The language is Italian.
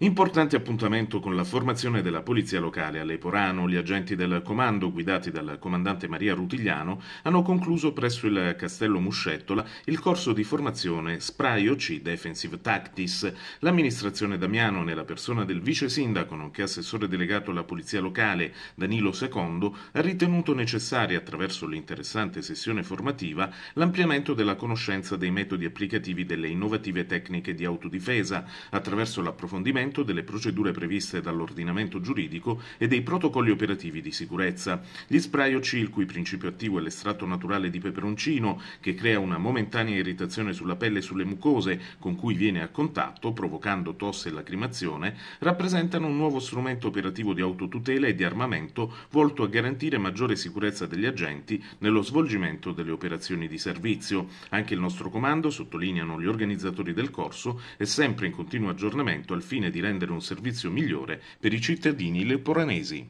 Importante appuntamento con la formazione della polizia locale a Leporano. Gli agenti del comando, guidati dal comandante Maria Rutigliano, hanno concluso presso il Castello Muscettola il corso di formazione Spray OC Defensive Tactics. L'amministrazione Damiano, nella persona del vice sindaco, nonché assessore delegato alla polizia locale Danilo II, ha ritenuto necessaria, attraverso l'interessante sessione formativa, l'ampliamento della conoscenza dei metodi applicativi delle innovative tecniche di autodifesa, attraverso l'approfondimento rispetto delle procedure previste dall'ordinamento giuridico e dei protocolli operativi di sicurezza. Gli spray OC, il cui principio attivo è l'estratto naturale di peperoncino, che crea una momentanea irritazione sulla pelle e sulle mucose con cui viene a contatto, provocando tosse e lacrimazione, rappresentano un nuovo strumento operativo di autotutela e di armamento volto a garantire maggiore sicurezza degli agenti nello svolgimento delle operazioni di servizio. Anche il nostro comando, sottolineano gli organizzatori del corso, è sempre in continuo aggiornamento al fine di di rendere un servizio migliore per i cittadini leporanesi.